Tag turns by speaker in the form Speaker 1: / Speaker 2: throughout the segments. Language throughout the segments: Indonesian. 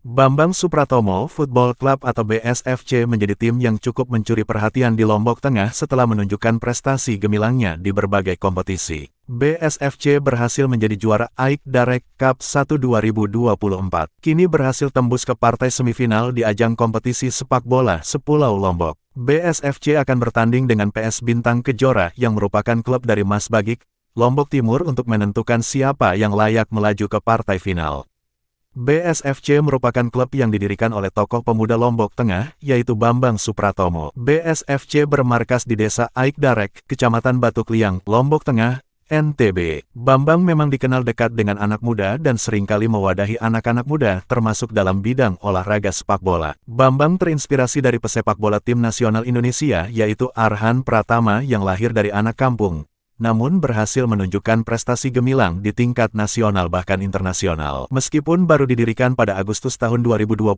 Speaker 1: Bambang Supratomo Football Club atau BSFC menjadi tim yang cukup mencuri perhatian di Lombok Tengah setelah menunjukkan prestasi gemilangnya di berbagai kompetisi. BSFC berhasil menjadi juara AIK Darek Cup 1 2024. Kini berhasil tembus ke partai semifinal di ajang kompetisi sepak bola Sepulau Lombok. BSFC akan bertanding dengan PS Bintang Kejora yang merupakan klub dari Mas Bagik, Lombok Timur untuk menentukan siapa yang layak melaju ke partai final. BSFC merupakan klub yang didirikan oleh tokoh pemuda Lombok Tengah, yaitu Bambang Supratomo. BSFC bermarkas di desa Aik Darek, kecamatan Batuk Liang, Lombok Tengah, NTB. Bambang memang dikenal dekat dengan anak muda dan seringkali mewadahi anak-anak muda termasuk dalam bidang olahraga sepak bola. Bambang terinspirasi dari pesepak bola tim nasional Indonesia yaitu Arhan Pratama yang lahir dari anak kampung, namun berhasil menunjukkan prestasi gemilang di tingkat nasional bahkan internasional. Meskipun baru didirikan pada Agustus tahun 2024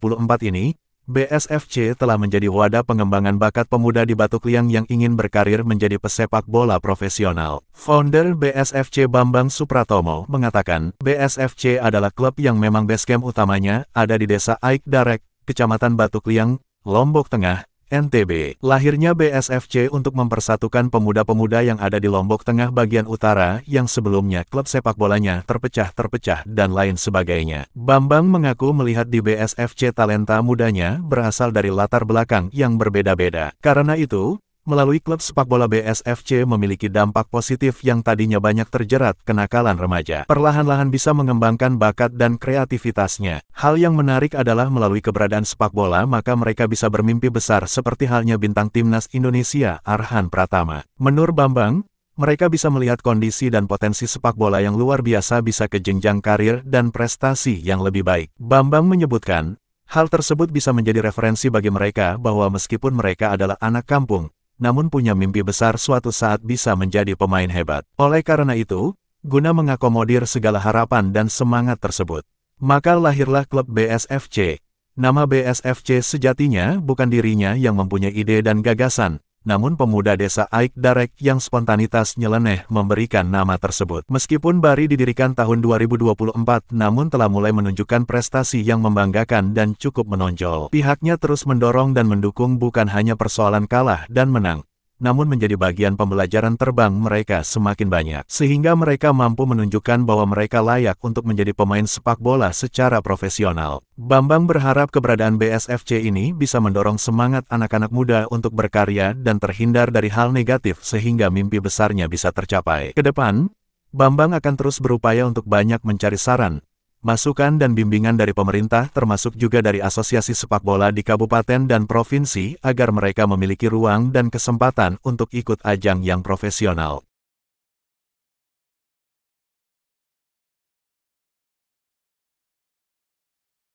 Speaker 1: ini, BSFC telah menjadi wadah pengembangan bakat pemuda di Batu Liang yang ingin berkarir menjadi pesepak bola profesional. Founder BSFC Bambang Supratomo mengatakan, BSFC adalah klub yang memang basecamp utamanya ada di Desa Aik Darek, Kecamatan Batu Liang, Lombok Tengah, NTB. Lahirnya BSFC untuk mempersatukan pemuda-pemuda yang ada di Lombok Tengah bagian utara yang sebelumnya klub sepak bolanya terpecah-terpecah dan lain sebagainya. Bambang mengaku melihat di BSFC talenta mudanya berasal dari latar belakang yang berbeda-beda. Karena itu, melalui klub sepak bola BSFC memiliki dampak positif yang tadinya banyak terjerat kenakalan remaja. Perlahan-lahan bisa mengembangkan bakat dan kreativitasnya. Hal yang menarik adalah melalui keberadaan sepak bola maka mereka bisa bermimpi besar seperti halnya bintang timnas Indonesia Arhan Pratama. Menurut Bambang, mereka bisa melihat kondisi dan potensi sepak bola yang luar biasa bisa ke jenjang karir dan prestasi yang lebih baik. Bambang menyebutkan, hal tersebut bisa menjadi referensi bagi mereka bahwa meskipun mereka adalah anak kampung, namun punya mimpi besar suatu saat bisa menjadi pemain hebat. Oleh karena itu, guna mengakomodir segala harapan dan semangat tersebut, maka lahirlah klub BSFC. Nama BSFC sejatinya bukan dirinya yang mempunyai ide dan gagasan, namun pemuda desa Aik Darek yang spontanitas nyeleneh memberikan nama tersebut. Meskipun Bari didirikan tahun 2024 namun telah mulai menunjukkan prestasi yang membanggakan dan cukup menonjol. Pihaknya terus mendorong dan mendukung bukan hanya persoalan kalah dan menang, namun menjadi bagian pembelajaran terbang mereka semakin banyak, sehingga mereka mampu menunjukkan bahwa mereka layak untuk menjadi pemain sepak bola secara profesional. Bambang berharap keberadaan BSFC ini bisa mendorong semangat anak-anak muda untuk berkarya dan terhindar dari hal negatif sehingga mimpi besarnya bisa tercapai. Kedepan, Bambang akan terus berupaya untuk banyak mencari saran, Masukan dan bimbingan dari pemerintah termasuk juga dari asosiasi sepak bola di kabupaten dan provinsi agar mereka memiliki ruang dan kesempatan untuk ikut ajang yang profesional.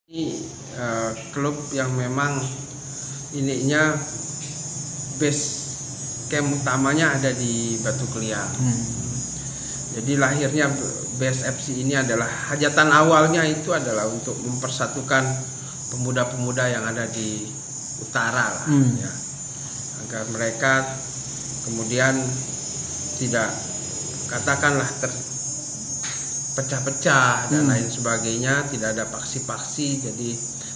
Speaker 1: Ini uh, klub yang memang ininya base
Speaker 2: camp utamanya ada di Batu Kelia. Hmm. Jadi lahirnya BSFC ini adalah hajatan awalnya itu adalah untuk mempersatukan pemuda-pemuda yang ada di utara lah hmm. ya agar mereka kemudian tidak katakanlah terpecah-pecah dan hmm. lain sebagainya tidak ada paksi-paksi jadi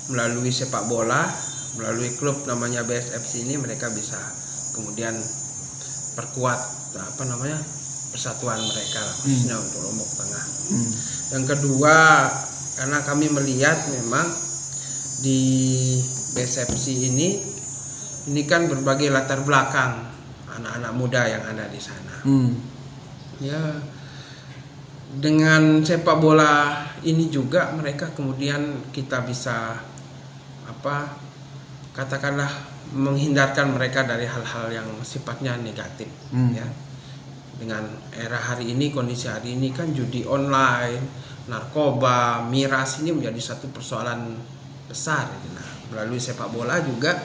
Speaker 2: melalui sepak bola melalui klub namanya BSFC ini mereka bisa kemudian perkuat apa namanya persatuan mereka lah, hmm. khususnya untuk Lombok Tengah. Hmm. Yang kedua karena kami melihat memang di resepsi ini ini kan berbagai latar belakang anak-anak muda yang ada di sana. Hmm. Ya dengan sepak bola ini juga mereka kemudian kita bisa apa katakanlah menghindarkan mereka dari hal-hal yang sifatnya negatif hmm. ya dengan era hari ini kondisi hari ini kan judi online narkoba miras ini menjadi satu persoalan besar ya. nah melalui sepak bola juga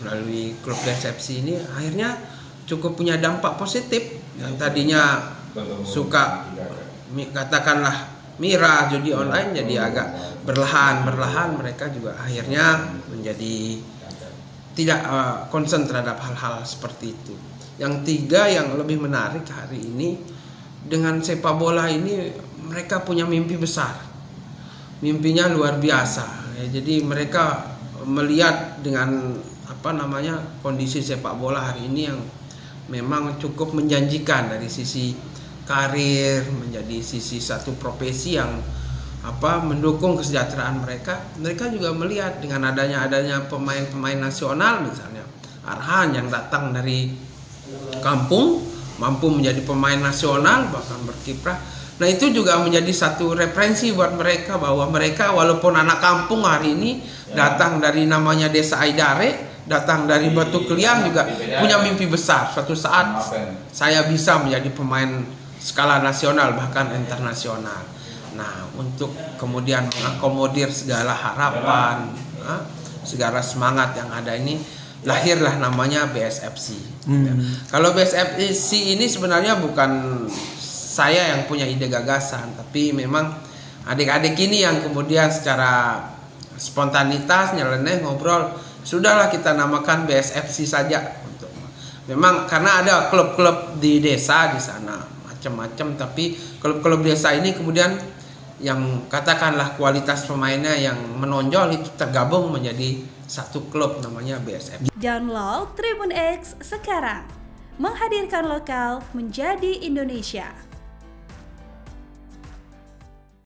Speaker 2: melalui klub resepsi ini akhirnya cukup punya dampak positif yang tadinya suka katakanlah miras judi online jadi agak berlahan berlahan mereka juga akhirnya menjadi tidak uh, terhadap hal-hal seperti itu. Yang tiga yang lebih menarik hari ini dengan sepak bola ini mereka punya mimpi besar. Mimpinya luar biasa. Ya, jadi mereka melihat dengan apa namanya kondisi sepak bola hari ini yang memang cukup menjanjikan dari sisi karir menjadi sisi satu profesi yang apa mendukung kesejahteraan mereka mereka juga melihat dengan adanya adanya pemain-pemain nasional misalnya Arhan yang datang dari kampung mampu menjadi pemain nasional bahkan berkiprah nah itu juga menjadi satu referensi buat mereka bahwa mereka walaupun anak kampung hari ini datang dari namanya desa Aidare datang dari Batu Keliang juga punya mimpi besar suatu saat saya bisa menjadi pemain skala nasional bahkan internasional Nah, untuk kemudian mengakomodir segala harapan, segala semangat yang ada ini lahirlah namanya BSFC. Hmm. Ya. Kalau BSFC ini sebenarnya bukan saya yang punya ide gagasan, tapi memang adik-adik ini yang kemudian secara spontanitas nyeleneh ngobrol, sudahlah kita namakan BSFC saja. Memang karena ada klub-klub di desa di sana macam-macam, tapi klub-klub desa ini kemudian yang katakanlah kualitas pemainnya yang menonjol itu tergabung menjadi satu klub namanya BSM. Download Tribun X sekarang, menghadirkan lokal menjadi Indonesia.